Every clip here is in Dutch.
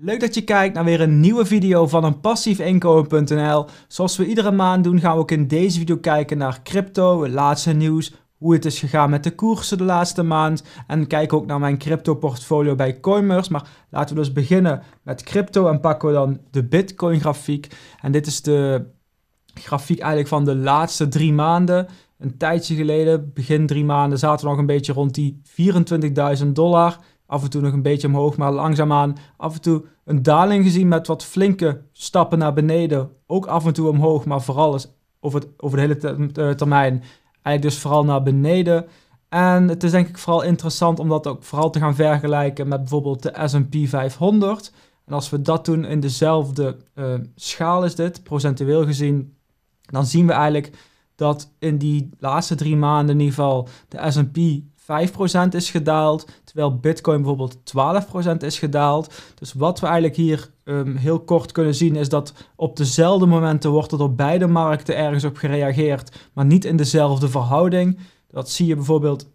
Leuk dat je kijkt naar weer een nieuwe video van een passiefinkomen.nl. Zoals we iedere maand doen gaan we ook in deze video kijken naar crypto, het laatste nieuws, hoe het is gegaan met de koersen de laatste maand en kijk ook naar mijn crypto portfolio bij Coinmerce. Maar laten we dus beginnen met crypto en pakken we dan de Bitcoin grafiek. En dit is de grafiek eigenlijk van de laatste drie maanden. Een tijdje geleden, begin drie maanden, zaten we nog een beetje rond die 24.000 dollar af en toe nog een beetje omhoog, maar langzaamaan af en toe een daling gezien met wat flinke stappen naar beneden. Ook af en toe omhoog, maar vooral is dus over, het, over de hele eh, termijn eigenlijk dus vooral naar beneden. En het is denk ik vooral interessant om dat ook vooral te gaan vergelijken met bijvoorbeeld de S&P 500. En als we dat doen in dezelfde eh, schaal is dit, procentueel gezien, dan zien we eigenlijk dat in die laatste drie maanden in ieder geval de S&P 5% is gedaald, terwijl Bitcoin bijvoorbeeld 12% is gedaald. Dus wat we eigenlijk hier ehm, heel kort kunnen zien is dat op dezelfde momenten wordt er door beide markten ergens op gereageerd, maar niet in dezelfde verhouding. Dat zie je bijvoorbeeld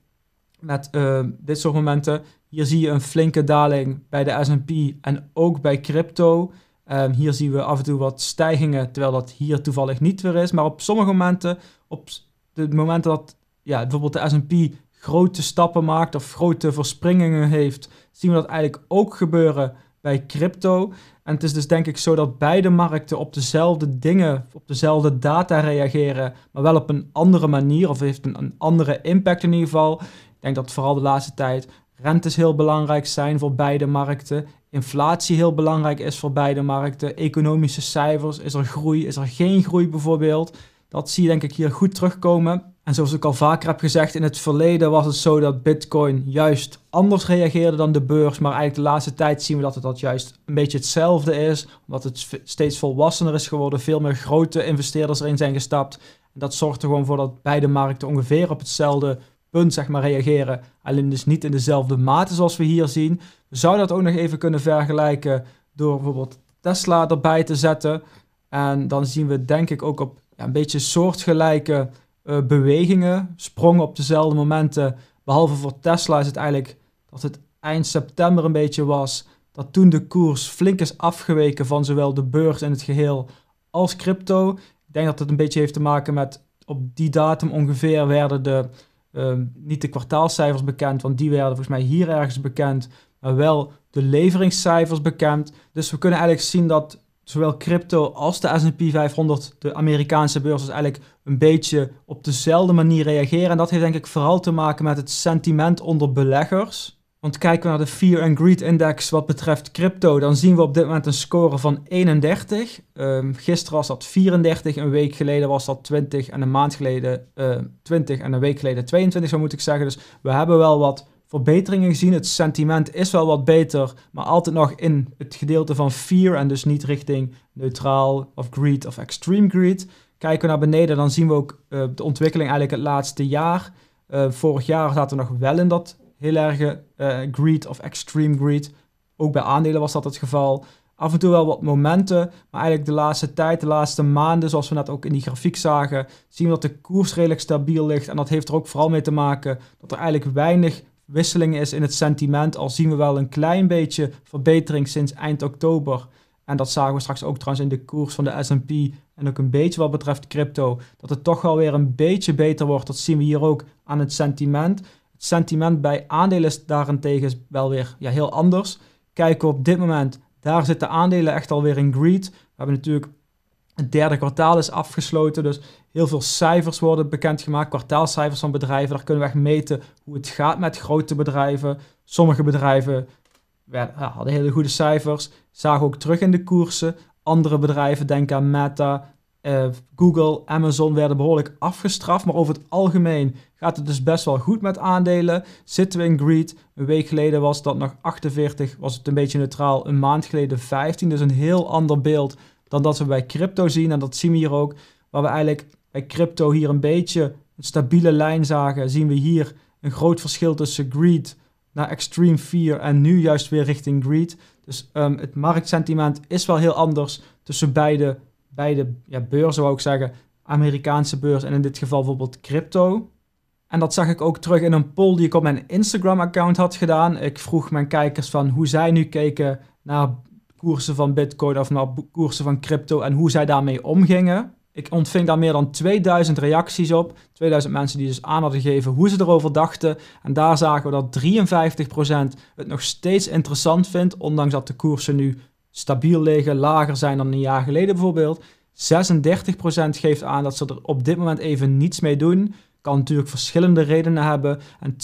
met ehm, dit soort momenten. Hier zie je een flinke daling bij de S&P en ook bij crypto. Ehm, hier zien we af en toe wat stijgingen, terwijl dat hier toevallig niet weer is. Maar op sommige momenten, op de momenten dat ja, bijvoorbeeld de S&P grote stappen maakt of grote verspringingen heeft, zien we dat eigenlijk ook gebeuren bij crypto. En het is dus denk ik zo dat beide markten op dezelfde dingen, op dezelfde data reageren, maar wel op een andere manier of heeft een, een andere impact in ieder geval. Ik denk dat vooral de laatste tijd rentes heel belangrijk zijn voor beide markten. Inflatie heel belangrijk is voor beide markten. Economische cijfers, is er groei, is er geen groei bijvoorbeeld. Dat zie je denk ik hier goed terugkomen. En zoals ik al vaker heb gezegd, in het verleden was het zo dat Bitcoin juist anders reageerde dan de beurs. Maar eigenlijk de laatste tijd zien we dat het dat juist een beetje hetzelfde is. Omdat het steeds volwassener is geworden, veel meer grote investeerders erin zijn gestapt. En dat zorgt er gewoon voor dat beide markten ongeveer op hetzelfde punt zeg maar, reageren. Alleen dus niet in dezelfde mate zoals we hier zien. We zouden dat ook nog even kunnen vergelijken door bijvoorbeeld Tesla erbij te zetten. En dan zien we denk ik ook op ja, een beetje soortgelijke eh, bewegingen, sprongen op dezelfde momenten. Behalve voor Tesla is het eigenlijk dat het eind september een beetje was. Dat toen de koers flink is afgeweken van zowel de beurs in het geheel als crypto. Ik denk dat het een beetje heeft te maken met op die datum ongeveer werden de, ehm, niet de kwartaalcijfers bekend, want die werden volgens mij hier ergens bekend, maar wel de leveringscijfers bekend. Dus we kunnen eigenlijk zien dat zowel crypto als de S&P 500, de Amerikaanse beurs, is eigenlijk een beetje op dezelfde manier reageren. En dat heeft denk ik vooral te maken met het sentiment onder beleggers. Want kijken we naar de Fear and Greed Index wat betreft crypto, dan zien we op dit moment een score van 31. Um, ehm, gisteren was dat 34, een week geleden was dat 20 en een maand geleden 20 eh, en een week geleden 22 zou moet ik zeggen. Dus we hebben wel wat verbeteringen gezien. Het sentiment is wel wat beter, maar altijd nog in het gedeelte van fear en dus niet richting neutraal of greed of extreme greed. Kijken we naar beneden, dan zien we ook eh, de ontwikkeling eigenlijk het laatste jaar. Eh, vorig jaar zaten we nog wel in dat heel erge uh, greed of extreme greed. Ook bij aandelen was dat het geval. Af en toe wel wat momenten, maar eigenlijk de laatste tijd, de laatste maanden, zoals we net ook in die grafiek zagen, zien we dat de koers redelijk stabiel ligt. En dat heeft er ook vooral mee te maken dat er eigenlijk weinig wisseling is in het sentiment, al zien we wel een klein beetje verbetering sinds eind oktober. En dat zagen we straks ook trouwens in de koers van de SP en ook een beetje wat betreft crypto. Dat het toch wel weer een beetje beter wordt. Dat zien we hier ook aan het sentiment. Het sentiment bij aandelen is daarentegen wel weer ja, heel anders. Kijken we op dit moment, daar zitten aandelen echt alweer in greed. We hebben natuurlijk het derde kwartaal is afgesloten, dus heel veel cijfers worden bekendgemaakt, kwartaalcijfers van bedrijven. Daar kunnen we echt meten hoe het gaat met grote bedrijven. Sommige bedrijven ja, hadden hele goede cijfers, zagen ook terug in de koersen. Andere bedrijven, denk aan Meta, eh, Google, Amazon werden behoorlijk afgestraft. Maar over het algemeen gaat het dus best wel goed met aandelen. Zitten we in greed? Een week geleden was dat nog 48, was het een beetje neutraal. Een maand geleden 15, dus een heel ander beeld dan dat we bij crypto zien. En dat zien we hier ook, waar we eigenlijk bij crypto hier een beetje een stabiele lijn zagen, zien we hier een groot verschil tussen greed naar extreme fear en nu juist weer richting greed. Dus ehm, het marktsentiment is wel heel anders tussen beide, beide ja, beurzen, zou ik zeggen. Amerikaanse beurs en in dit geval bijvoorbeeld crypto. En dat zag ik ook terug in een poll die ik op mijn Instagram-account had gedaan. Ik vroeg mijn kijkers van hoe zij nu keken naar koersen van Bitcoin of naar nou, koersen van crypto en hoe zij daarmee omgingen. Ik ontving daar meer dan 2000 reacties op. 2000 mensen die dus aan hadden gegeven hoe ze erover dachten. En daar zagen we dat 53% het nog steeds interessant vindt, ondanks dat de koersen nu stabiel liggen, lager zijn dan een jaar geleden bijvoorbeeld. 36% geeft aan dat ze er op dit moment even niets mee doen kan natuurlijk verschillende redenen hebben. En 12%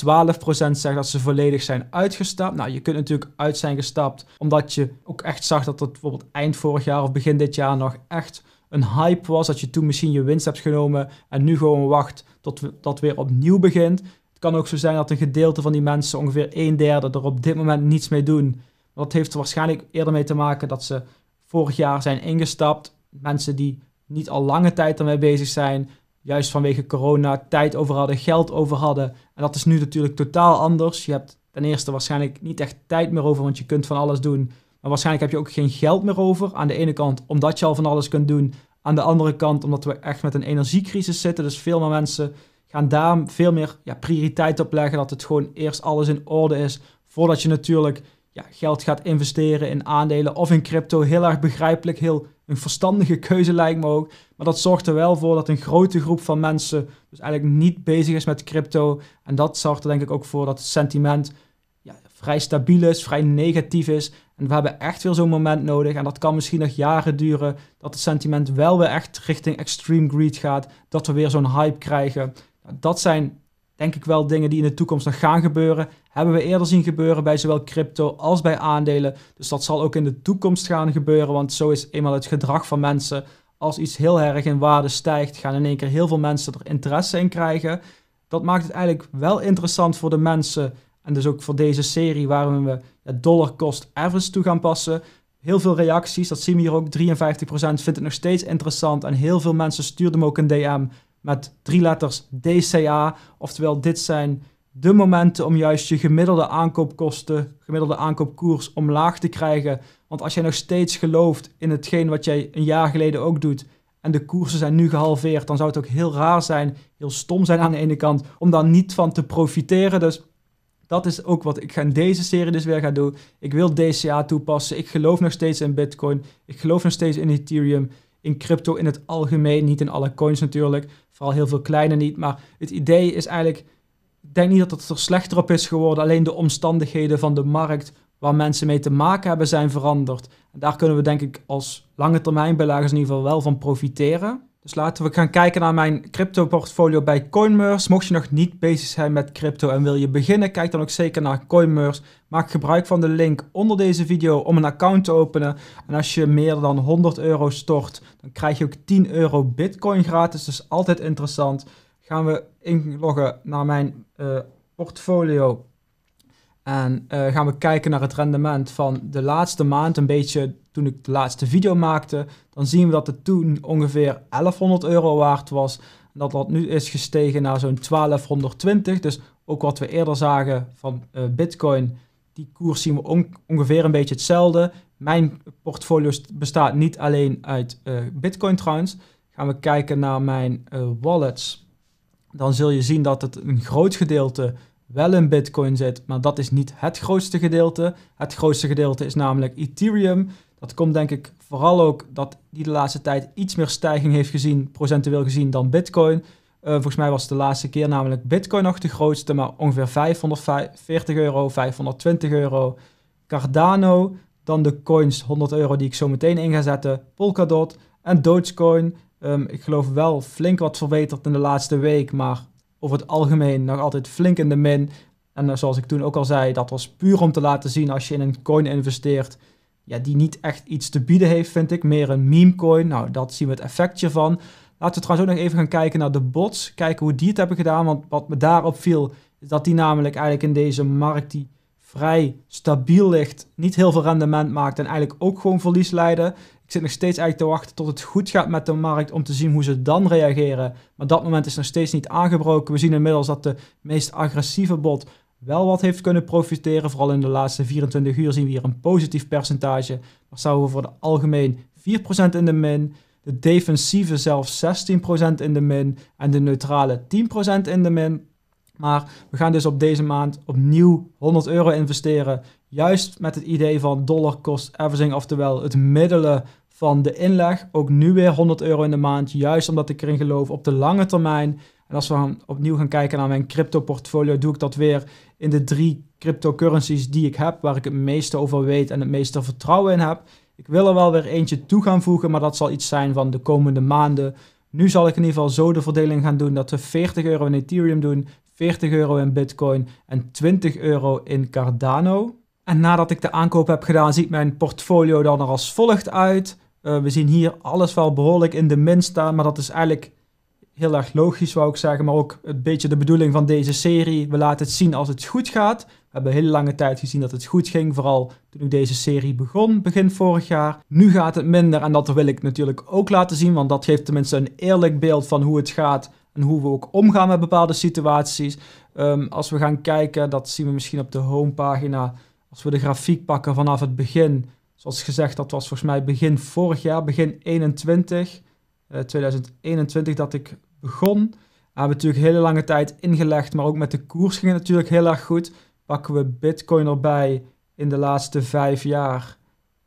zegt dat ze volledig zijn uitgestapt. Nou, je kunt natuurlijk uit zijn gestapt omdat je ook echt zag dat het bijvoorbeeld eind vorig jaar of begin dit jaar nog echt een hype was. Dat je toen misschien je winst hebt genomen en nu gewoon wacht tot dat weer opnieuw begint. Het kan ook zo zijn dat een gedeelte van die mensen, ongeveer een derde, er op dit moment niets mee doen. Dat heeft er waarschijnlijk eerder mee te maken dat ze vorig jaar zijn ingestapt. Mensen die niet al lange tijd ermee bezig zijn, juist vanwege corona tijd over hadden, geld over hadden. En dat is nu natuurlijk totaal anders. Je hebt ten eerste waarschijnlijk niet echt tijd meer over, want je kunt van alles doen. Maar waarschijnlijk heb je ook geen geld meer over. Aan de ene kant omdat je al van alles kunt doen. Aan de andere kant omdat we echt met een energiecrisis zitten. Dus veel meer mensen gaan daar veel meer ja, prioriteit op leggen. Dat het gewoon eerst alles in orde is. Voordat je natuurlijk ja, geld gaat investeren in aandelen of in crypto. Heel erg begrijpelijk, heel een verstandige keuze lijkt me ook. Maar dat zorgt er wel voor dat een grote groep van mensen dus eigenlijk niet bezig is met crypto. En dat zorgt er denk ik ook voor dat het sentiment ja, vrij stabiel is, vrij negatief is. En we hebben echt weer zo'n moment nodig. En dat kan misschien nog jaren duren. Dat het sentiment wel weer echt richting extreme greed gaat. Dat we weer zo'n hype krijgen. Dat zijn denk ik wel dingen die in de toekomst nog gaan gebeuren. Hebben we eerder zien gebeuren bij zowel crypto als bij aandelen. Dus dat zal ook in de toekomst gaan gebeuren, want zo is eenmaal het gedrag van mensen. Als iets heel erg in waarde stijgt, gaan in één keer heel veel mensen er interesse in krijgen. Dat maakt het eigenlijk wel interessant voor de mensen en dus ook voor deze serie waarin we het dollar cost average toe gaan passen. Heel veel reacties, dat zien we hier ook. 53% vindt het nog steeds interessant en heel veel mensen stuurden me ook een DM met drie letters DCA. Oftewel, dit zijn de momenten om juist je gemiddelde aankoopkosten, gemiddelde aankoopkoers omlaag te krijgen. Want als jij nog steeds gelooft in hetgeen wat jij een jaar geleden ook doet en de koersen zijn nu gehalveerd, dan zou het ook heel raar zijn, heel stom zijn aan de ene kant, om daar niet van te profiteren. Dus dat is ook wat ik ga in deze serie dus weer ga doen. Ik wil DCA toepassen. Ik geloof nog steeds in Bitcoin. Ik geloof nog steeds in Ethereum in crypto in het algemeen, niet in alle coins natuurlijk, vooral heel veel kleine niet. Maar het idee is eigenlijk, ik denk niet dat het er slechter op is geworden, alleen de omstandigheden van de markt waar mensen mee te maken hebben zijn veranderd. daar kunnen we denk ik als lange termijn beleggers in ieder geval wel van profiteren. Dus laten we gaan kijken naar mijn crypto portfolio bij CoinMers. Mocht je nog niet bezig zijn met crypto en wil je beginnen, kijk dan ook zeker naar CoinMers. Maak gebruik van de link onder deze video om een account te openen. En als je meer dan 100 euro stort, dan krijg je ook 10 euro bitcoin gratis. Dus altijd interessant. Gaan we inloggen naar mijn uh, portfolio en eh, gaan we kijken naar het rendement van de laatste maand, een beetje toen ik de laatste video maakte, dan zien we dat het toen ongeveer 1100 euro waard was. dat dat nu is gestegen naar zo'n 1220. Dus ook wat we eerder zagen van eh, Bitcoin, die koers zien we ongeveer een beetje hetzelfde. Mijn portfolio bestaat niet alleen uit eh, Bitcoin trouwens. Gaan we kijken naar mijn wallets, dan zul je zien dat het een groot gedeelte wel in Bitcoin zit, maar dat is niet het grootste gedeelte. Het grootste gedeelte is namelijk Ethereum. Dat komt denk ik vooral ook dat die de laatste tijd iets meer stijging heeft gezien, procentueel gezien, dan Bitcoin. Eh, volgens mij was de laatste keer namelijk Bitcoin nog de grootste, maar ongeveer 540 euro, 520 euro. Cardano, dan de coins 100 euro die ik zo meteen in ga zetten. Polkadot en Dogecoin. Ehm, ik geloof wel flink wat verbeterd in de laatste week, maar over het algemeen nog altijd flink in de min. En eh, zoals ik toen ook al zei, dat was puur om te laten zien als je in een coin investeert ja, die niet echt iets te bieden heeft, vind ik. Meer een meme coin. Nou, dat zien we het effectje van. Laten we trouwens ook nog even gaan kijken naar de bots. Kijken hoe die het hebben gedaan. Want wat me daarop viel, is dat die namelijk eigenlijk in deze markt die vrij stabiel ligt, niet heel veel rendement maakt en eigenlijk ook gewoon verlies leiden zit nog steeds eigenlijk te wachten tot het goed gaat met de markt om te zien hoe ze dan reageren. Maar dat moment is nog steeds niet aangebroken. We zien inmiddels dat de meest agressieve bot wel wat heeft kunnen profiteren. Vooral in de laatste 24 uur zien we hier een positief percentage. Maar zouden we voor de algemeen 4% in de min. De defensieve zelfs 16% in de min. En de neutrale 10% in de min. Maar we gaan dus op deze maand opnieuw 100 euro investeren. Juist met het idee van dollar cost averaging, oftewel het middelen van de inleg ook nu weer 100 euro in de maand. Juist omdat ik erin geloof op de lange termijn. En als we gaan, opnieuw gaan kijken naar mijn crypto portfolio, doe ik dat weer in de drie cryptocurrencies die ik heb, waar ik het meeste over weet en het meeste vertrouwen in heb. Ik wil er wel weer eentje toe gaan voegen, maar dat zal iets zijn van de komende maanden. Nu zal ik in ieder geval zo de verdeling gaan doen dat we 40 euro in Ethereum doen, 40 euro in Bitcoin en 20 euro in Cardano. En nadat ik de aankoop heb gedaan, ziet mijn portfolio dan er als volgt uit. Eh, we zien hier alles wel behoorlijk in de min staan, maar dat is eigenlijk heel erg logisch, zou ik zeggen. Maar ook een beetje de bedoeling van deze serie. We laten het zien als het goed gaat. We hebben heel lange tijd gezien dat het goed ging, vooral toen deze serie begon, begin vorig jaar. Nu gaat het minder en dat wil ik natuurlijk ook laten zien, want dat geeft tenminste een eerlijk beeld van hoe het gaat en hoe we ook omgaan met bepaalde situaties. Ehm, als we gaan kijken, dat zien we misschien op de homepagina, als we de grafiek pakken vanaf het begin Zoals gezegd, dat was volgens mij begin vorig jaar, begin 21, 2021 eh, dat ik begon. Hebben natuurlijk hele lange tijd ingelegd, maar ook met de koers ging het natuurlijk heel erg goed. Pakken we Bitcoin erbij in de laatste vijf jaar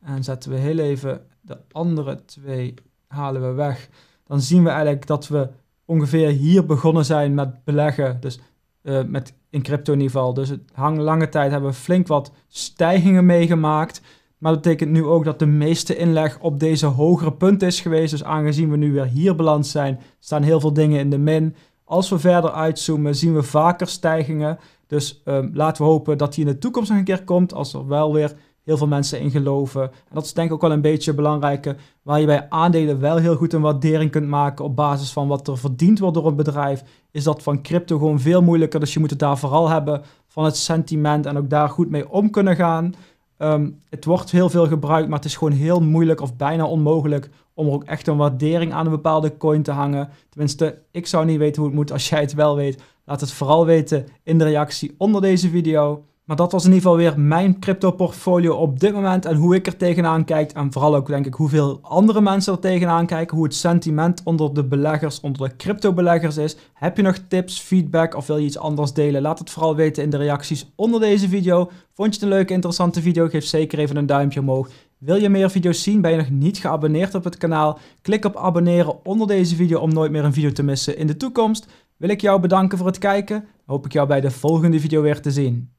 en zetten we heel even de andere twee halen we weg. Dan zien we eigenlijk dat we ongeveer hier begonnen zijn met beleggen, dus uh, met in crypto niveau. Dus het hang, lange tijd hebben we flink wat stijgingen meegemaakt. Maar dat betekent nu ook dat de meeste inleg op deze hogere punt is geweest. Dus aangezien we nu weer hier beland zijn, staan heel veel dingen in de min. Als we verder uitzoomen, zien we vaker stijgingen. Dus um, laten we hopen dat die in de toekomst nog een keer komt. Als er wel weer heel veel mensen in geloven. En dat is denk ik ook wel een beetje belangrijke. Waar je bij aandelen wel heel goed een waardering kunt maken op basis van wat er verdiend wordt door een bedrijf. Is dat van crypto gewoon veel moeilijker. Dus je moet het daar vooral hebben van het sentiment en ook daar goed mee om kunnen gaan. Ehm, het wordt heel veel gebruikt, maar het is gewoon heel moeilijk of bijna onmogelijk om er ook echt een waardering aan een bepaalde coin te hangen. Tenminste, ik zou niet weten hoe het moet. Als jij het wel weet, laat het vooral weten in de reactie onder deze video. Maar dat was in ieder geval weer mijn crypto portfolio op dit moment en hoe ik er tegenaan kijk. En vooral ook denk ik hoeveel andere mensen er tegenaan kijken. Hoe het sentiment onder de beleggers, onder de crypto beleggers is. Heb je nog tips, feedback of wil je iets anders delen? Laat het vooral weten in de reacties onder deze video. Vond je het een leuke, interessante video? Geef zeker even een duimpje omhoog. Wil je meer video's zien? Ben je nog niet geabonneerd op het kanaal? Klik op abonneren onder deze video om nooit meer een video te missen in de toekomst. Wil ik jou bedanken voor het kijken. Hoop ik jou bij de volgende video weer te zien.